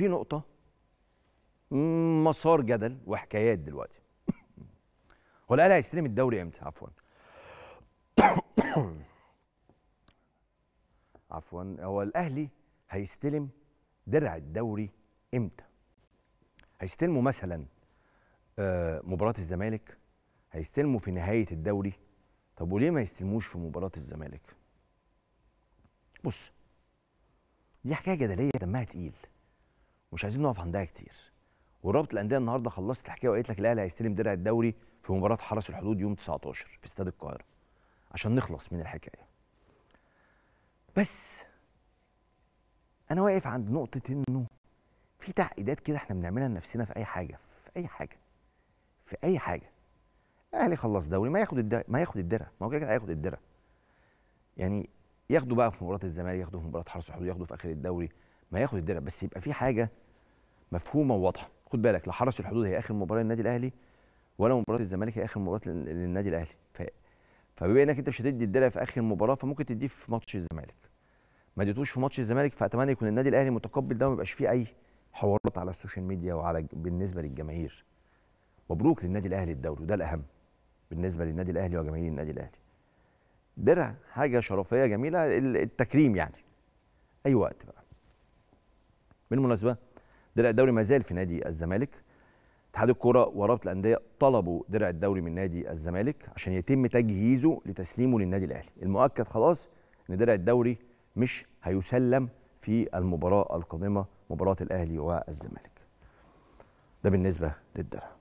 في نقطه مسار جدل وحكايات دلوقتي هو الاهلي هيستلم الدوري امتى عفوا عفوا هو الاهلي هيستلم درع الدوري امتى هيستلموا مثلا آه، مباراه الزمالك هيستلموا في نهايه الدوري طب وليه ما يستلموش في مباراه الزمالك بص دي حكايه جدليه دمها تقيل مش عايزين نقف عندها كتير ورابط الانديه النهارده خلصت الحكايه وقالت لك الاهلي هيستلم درع الدوري في مباراه حرس الحدود يوم 19 في استاد القاهره عشان نخلص من الحكايه بس انا واقف عند نقطه انه في تعقيدات كده احنا بنعملها لنفسنا في اي حاجه في اي حاجه في اي حاجه الاهلي خلص دوري ما ياخد الدرع ما ياخد الدرع ما هو كده هياخد الدرع يعني ياخده بقى في مباراه الزمالك ياخده في مباراه حرس الحدود ياخده في اخر الدوري ما ياخد الدرع بس يبقى في حاجه مفهومه وواضحه خد بالك لا حرس الحدود هي اخر مباراه للنادي الاهلي ولا مباراه الزمالك هي اخر مباراه للنادي الاهلي ف... فبما انك انت مش هتدي الدرع في اخر مباراه فممكن تديه في ماتش الزمالك ما اديتوش في ماتش الزمالك فاتمنى يكون النادي الاهلي متقبل ده وما يبقاش فيه اي حوارات على السوشيال ميديا وعلى بالنسبه للجماهير مبروك للنادي الاهلي الدوري وده الاهم بالنسبه للنادي الاهلي وجماهير النادي الاهلي درع حاجه شرفيه جميله التكريم يعني اي وقت بقى بالمناسبه درع الدوري ما زال في نادي الزمالك اتحاد الكره ورابطه الانديه طلبوا درع الدوري من نادي الزمالك عشان يتم تجهيزه لتسليمه للنادي الاهلي المؤكد خلاص ان درع الدوري مش هيسلم في المباراه القادمه مباراه الاهلي والزمالك ده بالنسبه للدرع